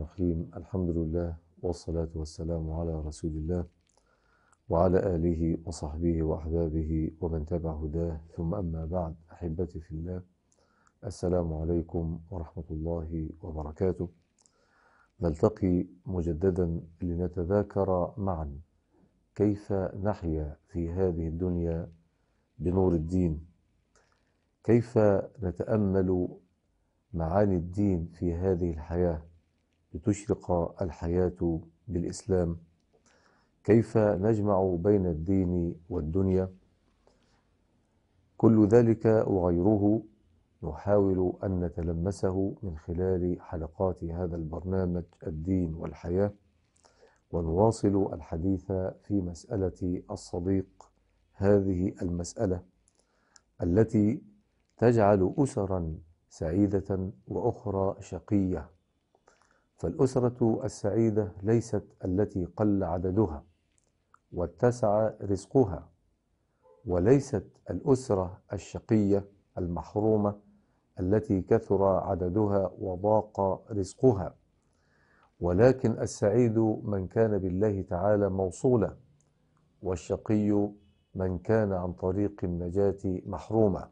الرحيم الحمد لله والصلاة والسلام على رسول الله وعلى آله وصحبه وأحبابه ومن تبع هداه ثم أما بعد أحبتي في الله السلام عليكم ورحمة الله وبركاته نلتقي مجددا لنتذاكر معا كيف نحيا في هذه الدنيا بنور الدين كيف نتأمل معاني الدين في هذه الحياة لتشرق الحياة بالإسلام كيف نجمع بين الدين والدنيا كل ذلك وغيره نحاول أن نتلمسه من خلال حلقات هذا البرنامج الدين والحياة ونواصل الحديث في مسألة الصديق هذه المسألة التي تجعل أسرا سعيدة وأخرى شقية فالأسرة السعيدة ليست التي قل عددها واتسع رزقها وليست الأسرة الشقية المحرومة التي كثر عددها وضاق رزقها ولكن السعيد من كان بالله تعالى موصولا والشقي من كان عن طريق النجاة محروما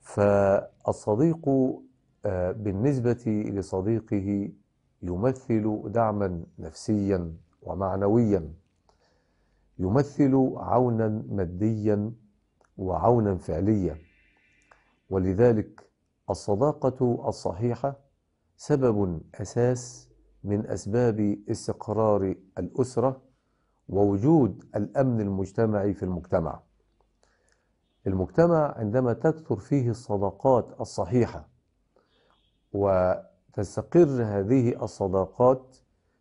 فالصديق بالنسبة لصديقه يمثل دعما نفسيا ومعنويا يمثل عونا ماديا وعونا فعليا ولذلك الصداقة الصحيحة سبب أساس من أسباب استقرار الأسرة ووجود الأمن المجتمعي في المجتمع المجتمع عندما تكثر فيه الصداقات الصحيحة وتستقر هذه الصداقات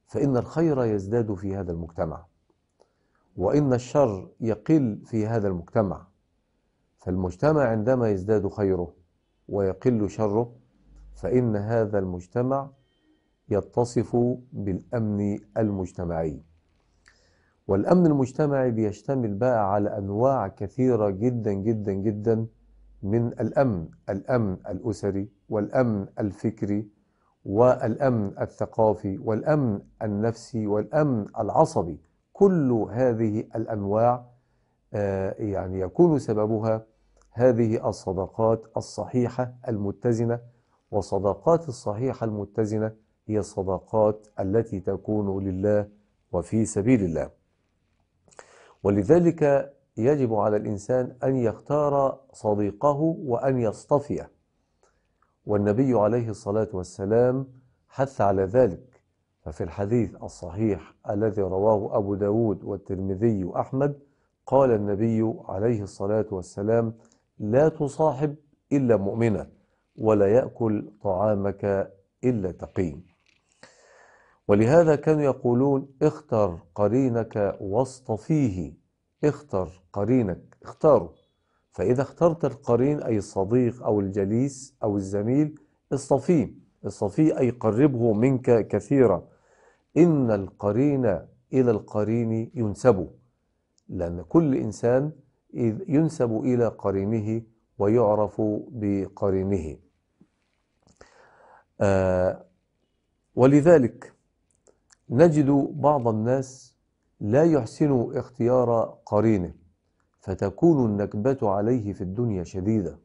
فإن الخير يزداد في هذا المجتمع وإن الشر يقل في هذا المجتمع فالمجتمع عندما يزداد خيره ويقل شره فإن هذا المجتمع يتصف بالأمن المجتمعي والأمن المجتمعي بيشتمل بقى على أنواع كثيرة جدا جدا جدا من الامن الامن الاسري والامن الفكري والامن الثقافي والامن النفسي والامن العصبي كل هذه الانواع آه، يعني يكون سببها هذه الصداقات الصحيحه المتزنه وصداقات الصحيحه المتزنه هي الصداقات التي تكون لله وفي سبيل الله ولذلك يجب على الإنسان أن يختار صديقه وأن يصطفيه والنبي عليه الصلاة والسلام حث على ذلك ففي الحديث الصحيح الذي رواه أبو داود والترمذي وأحمد قال النبي عليه الصلاة والسلام لا تصاحب إلا مؤمنا ولا يأكل طعامك إلا تقي ولهذا كانوا يقولون اختر قرينك واصطفيه اختر قرينك اختاره فإذا اخترت القرين أي الصديق أو الجليس أو الزميل اصطفيه اصطفيه أي قربه منك كثيرا إن القرين إلى القرين ينسب لأن كل إنسان ينسب إلى قرينه ويعرف بقرينه آه ولذلك نجد بعض الناس لا يحسن اختيار قرينه فتكون النكبة عليه في الدنيا شديدة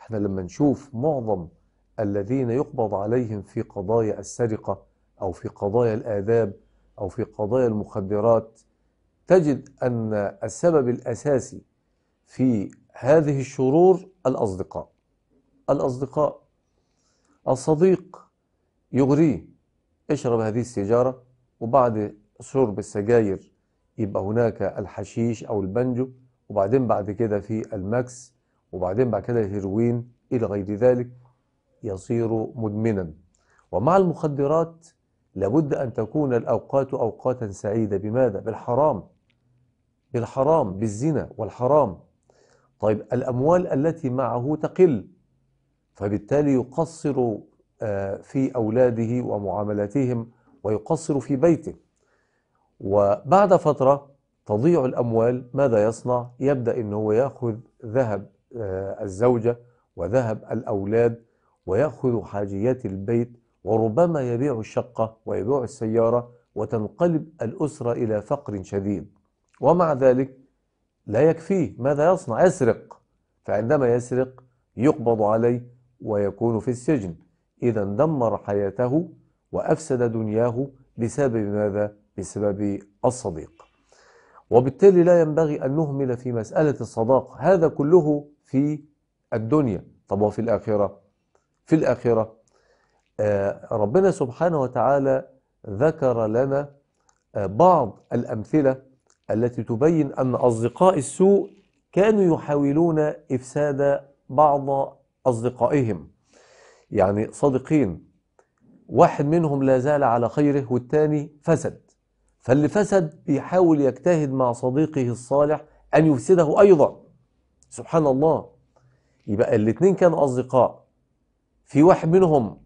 احنا لما نشوف معظم الذين يقبض عليهم في قضايا السرقة أو في قضايا الآداب أو في قضايا المخدرات تجد أن السبب الأساسي في هذه الشرور الأصدقاء الأصدقاء الصديق يغريه اشرب هذه السيجارة وبعد شرب السجاير يبقى هناك الحشيش أو البنجو وبعدين بعد كده في الماكس وبعدين بعد كده الهيروين إلى غير ذلك يصير مدمنا ومع المخدرات لابد أن تكون الأوقات أوقاتا سعيدة بماذا؟ بالحرام بالحرام بالزنا والحرام طيب الأموال التي معه تقل فبالتالي يقصر آه، في أولاده ومعاملاتهم ويقصر في بيته وبعد فترة تضيع الأموال ماذا يصنع؟ يبدأ أنه هو يأخذ ذهب آه، الزوجة وذهب الأولاد ويأخذ حاجيات البيت وربما يبيع الشقة ويبيع السيارة وتنقلب الأسرة إلى فقر شديد ومع ذلك لا يكفيه ماذا يصنع؟ يسرق فعندما يسرق يقبض عليه ويكون في السجن إذا دمر حياته وأفسد دنياه بسبب ماذا؟ بسبب الصديق وبالتالي لا ينبغي أن نهمل في مسألة الصداق هذا كله في الدنيا طب وفي الآخرة في الآخرة آه، ربنا سبحانه وتعالى ذكر لنا آه، بعض الأمثلة التي تبين أن أصدقاء السوء كانوا يحاولون إفساد بعض أصدقائهم يعني صادقين واحد منهم لا زال على خيره والثاني فسد فاللي فسد بيحاول يجتهد مع صديقه الصالح أن يفسده أيضا سبحان الله يبقى الاثنين كانوا أصدقاء في واحد منهم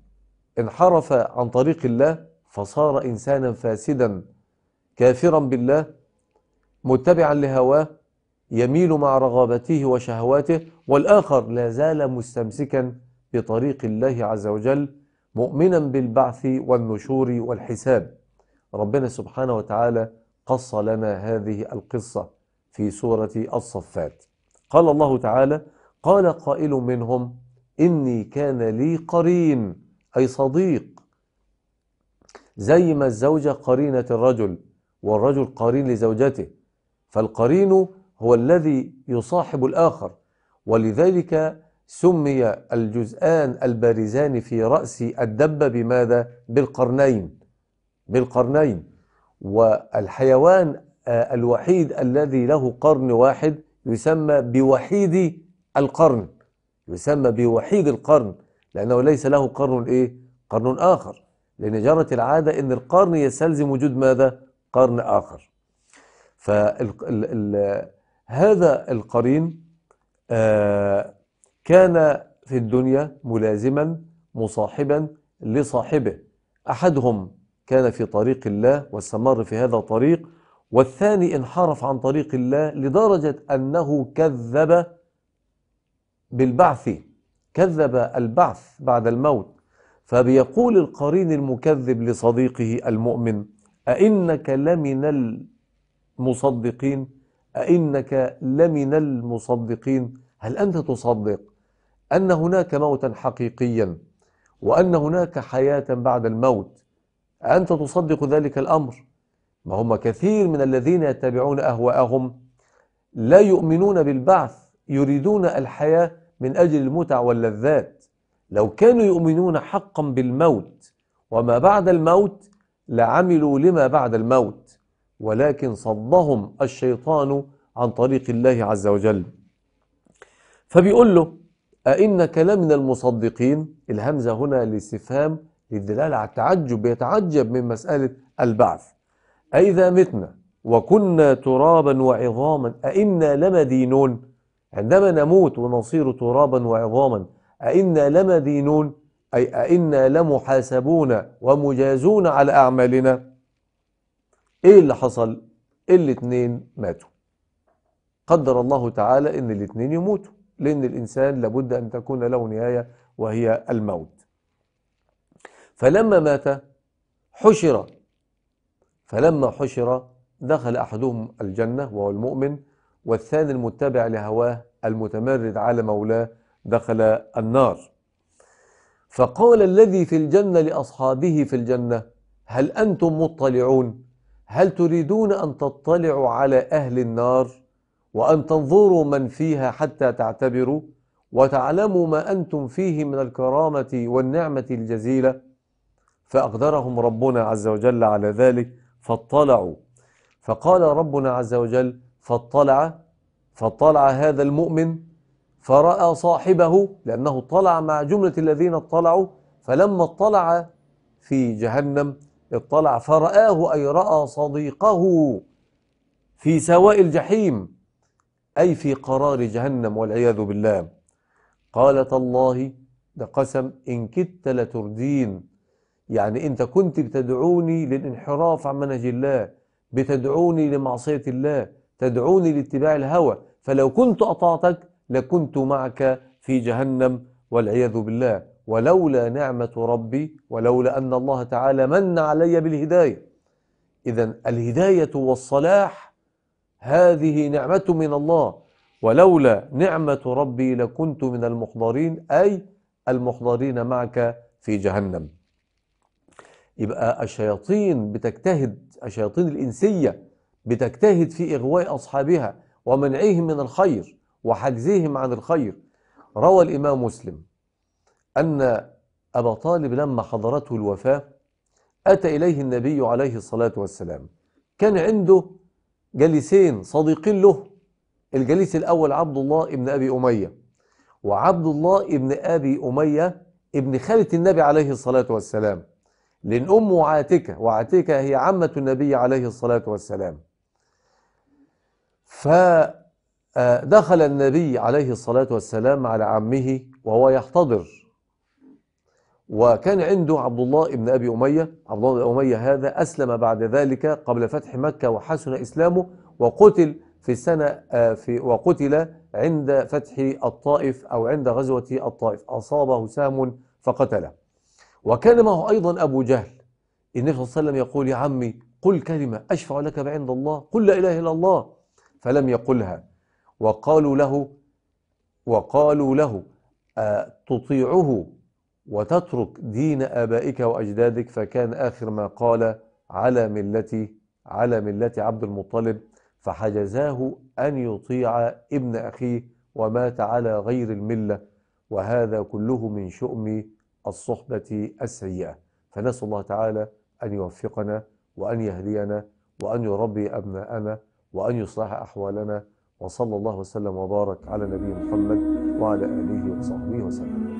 انحرف عن طريق الله فصار إنسانا فاسدا كافرا بالله متبعا لهواه يميل مع رغبته وشهواته والآخر لا زال مستمسكا بطريق الله عز وجل مؤمنا بالبعث والنشور والحساب ربنا سبحانه وتعالى قص لنا هذه القصة في سورة الصفات قال الله تعالى قال قائل منهم إني كان لي قرين أي صديق زي ما الزوجة قرينة الرجل والرجل قرين لزوجته فالقرين هو الذي يصاحب الآخر ولذلك سمي الجزآن البارزان في رأس الدب بماذا؟ بالقرنين بالقرنين والحيوان آه، الوحيد الذي له قرن واحد يسمى بوحيد القرن يسمى بوحيد القرن لأنه ليس له قرن إيه؟ قرن آخر لأن جرت العادة أن القرن يستلزم وجود ماذا؟ قرن آخر فهذا القرين آه كان في الدنيا ملازما مصاحبا لصاحبه أحدهم كان في طريق الله واستمر في هذا الطريق والثاني انحرف عن طريق الله لدرجة أنه كذب بالبعث كذب البعث بعد الموت فبيقول القرين المكذب لصديقه المؤمن أئنك لمن المصدقين أئنك لمن المصدقين هل أنت تصدق أن هناك موتا حقيقيا وأن هناك حياة بعد الموت أنت تصدق ذلك الأمر ما هم كثير من الذين يتبعون أهواءهم لا يؤمنون بالبعث يريدون الحياة من أجل المتع واللذات لو كانوا يؤمنون حقا بالموت وما بعد الموت لعملوا لما بعد الموت ولكن صدهم الشيطان عن طريق الله عز وجل فبيقول له أئنك لمن المصدقين الهمزة هنا لاستفهام للدلالة على التعجب يتعجب من مسألة البعث أئذا متنا وكنا ترابا وعظاما أئنا لمدينون عندما نموت ونصير ترابا وعظاما أئنا لمدينون أي أئنا لمحاسبون ومجازون على أعمالنا إيه اللي حصل؟ إيه الاثنين ماتوا قدر الله تعالى إن الاثنين يموتوا لأن الإنسان لابد أن تكون له نهاية وهي الموت فلما مات حشر فلما حشر دخل أحدهم الجنة وهو المؤمن والثاني المتبع لهواه المتمرد على مولاه دخل النار فقال الذي في الجنة لأصحابه في الجنة هل أنتم مطلعون هل تريدون أن تطلعوا على أهل النار وأن تنظروا من فيها حتى تعتبروا وتعلموا ما أنتم فيه من الكرامة والنعمة الجزيلة فأقدرهم ربنا عز وجل على ذلك فاطلعوا فقال ربنا عز وجل فاطلع فاطلع هذا المؤمن فرأى صاحبه لأنه اطلع مع جملة الذين اطلعوا فلما اطلع في جهنم اطلع فرآه أي رأى صديقه في سواء الجحيم أي في قرار جهنم والعياذ بالله قال تالله ده قسم إن كدت لتردين يعني أنت كنت بتدعوني للانحراف عن منهج الله بتدعوني لمعصية الله تدعوني لاتباع الهوى فلو كنت أطعتك لكنت معك في جهنم والعياذ بالله ولولا نعمة ربي ولولا أن الله تعالى من علي بالهداية إذا الهداية والصلاح هذه نعمة من الله ولولا نعمة ربي لكنت من المحضرين أي المحضرين معك في جهنم يبقى الشياطين بتجتهد الشياطين الإنسية بتجتهد في إغواء أصحابها ومنعهم من الخير وحجزهم عن الخير روى الإمام مسلم أن أبا طالب لما حضرته الوفاة أتى إليه النبي عليه الصلاة والسلام كان عنده جليسين صديقين له الجليس الأول عبد الله ابن أبي أمية وعبد الله ابن أبي أمية ابن خالة النبي عليه الصلاة والسلام لأن أمه عاتكة وعاتكة هي عمة النبي عليه الصلاة والسلام فدخل آه، النبي عليه الصلاة والسلام على عمه وهو يحتضر وكان عنده عبد الله بن أبي أمية عبد الله بن أمية هذا أسلم بعد ذلك قبل فتح مكة وحسن إسلامه وقتل في السنة آه، في وقتل عند فتح الطائف أو عند غزوة الطائف أصابه سهم فقتله وكان معه أيضا أبو جهل النبي صلى الله عليه وسلم يقول يا عمي قل كلمة أشفع لك عند الله قل لا إله إلا الله فلم يقلها وقالوا له وقالوا له تطيعه وتترك دين آبائك وأجدادك فكان آخر ما قال على ملة على ملة عبد المطلب فحجزاه أن يطيع ابن أخيه ومات على غير الملة وهذا كله من شؤم الصحبة السيئة فنسأل الله تعالى أن يوفقنا وأن يهدينا وأن يربي أبناءنا وأن يصلح أحوالنا وصلى الله وسلم وبارك على نبي محمد وعلى آله وصحبه وسلم